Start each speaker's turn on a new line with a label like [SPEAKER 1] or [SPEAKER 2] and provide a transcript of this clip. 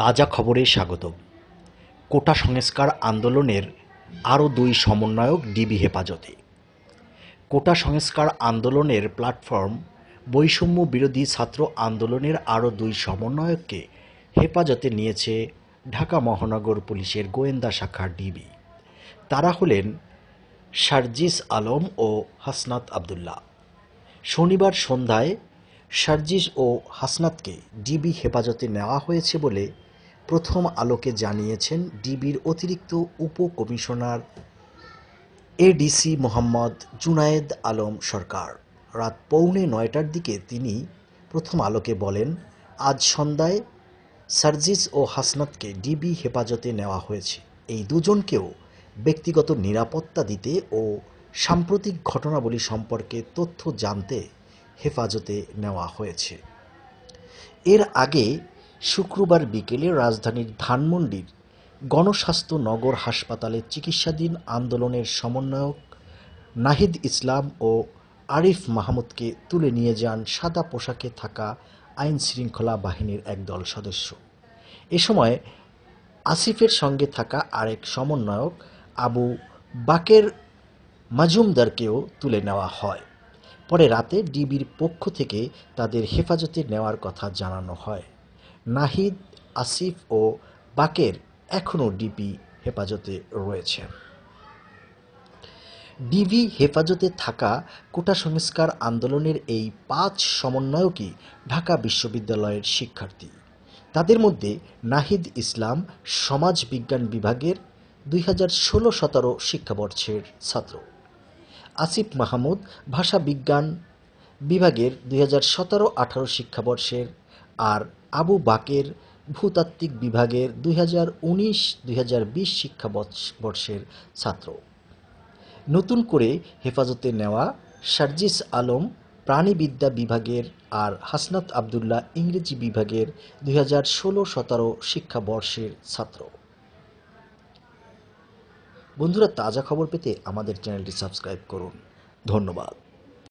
[SPEAKER 1] তাজা খবরে স্বাগত কোটা সংস্কার আন্দোলনের আরও দুই সমন্বয়ক ডিবি হেফাজতে কোটা সংস্কার আন্দোলনের প্ল্যাটফর্ম বৈষম্য বিরোধী ছাত্র আন্দোলনের আরও দুই সমন্বয়ককে হেফাজতে নিয়েছে ঢাকা মহানগর পুলিশের গোয়েন্দা শাখার ডিবি তারা হলেন সার্জিস আলম ও হাসনাত আবদুল্লাহ শনিবার সন্ধ্যায় সার্জিস ও হাসনাতকে ডিবি হেফাজতে নেওয়া হয়েছে বলে প্রথম আলোকে জানিয়েছেন ডিবির অতিরিক্ত উপ কমিশনার এডিসি মোহাম্মদ জুনায়েদ আলম সরকার রাত পৌনে নয়টার দিকে তিনি প্রথম আলোকে বলেন আজ সন্ধ্যায় সার্জিস ও হাসনাতকে ডিবি হেফাজতে নেওয়া হয়েছে এই দুজনকেও ব্যক্তিগত নিরাপত্তা দিতে ও সাম্প্রতিক ঘটনাবলী সম্পর্কে তথ্য জানতে হেফাজতে নেওয়া হয়েছে এর আগে শুক্রবার বিকেলে রাজধানীর ধানমন্ডির গণস্বাস্থ্য নগর হাসপাতালে চিকিৎসাধীন আন্দোলনের সমন্বয়ক নাহিদ ইসলাম ও আরিফ মাহমুদকে তুলে নিয়ে যান সাদা পোশাকে থাকা আইন শৃঙ্খলা বাহিনীর একদল সদস্য এ সময় আসিফের সঙ্গে থাকা আরেক সমন্বয়ক আবু বাকের মাজুমদারকেও তুলে নেওয়া হয় পরে রাতে ডিবির পক্ষ থেকে তাদের হেফাজতে নেওয়ার কথা জানানো হয় নাহিদ আসিফ ও বাকের এখনও ডিপি হেফাজতে রয়েছে ডিবি হেফাজতে থাকা কোটা সংস্কার আন্দোলনের এই পাঁচ সমন্বয়কই ঢাকা বিশ্ববিদ্যালয়ের শিক্ষার্থী তাদের মধ্যে নাহিদ ইসলাম সমাজ বিজ্ঞান বিভাগের দুই হাজার ষোলো সতেরো শিক্ষাবর্ষের ছাত্র আসিফ মাহমুদ ভাষা বিজ্ঞান বিভাগের দুই হাজার সতেরো আঠারো শিক্ষাবর্ষের আর আবু বাকের ভূতাত্ত্বিক বিভাগের দুই হাজার উনিশ দুই হাজার বিশ ছাত্র নতুন করে হেফাজতে নেওয়া সার্জিস আলম প্রাণীবিদ্যা বিভাগের আর হাসনাত আবদুল্লাহ ইংরেজি বিভাগের দুই হাজার ষোলো সতেরো শিক্ষাবর্ষের ছাত্র বন্ধুরা তাজা খবর পেতে আমাদের চ্যানেলটি সাবস্ক্রাইব করুন ধন্যবাদ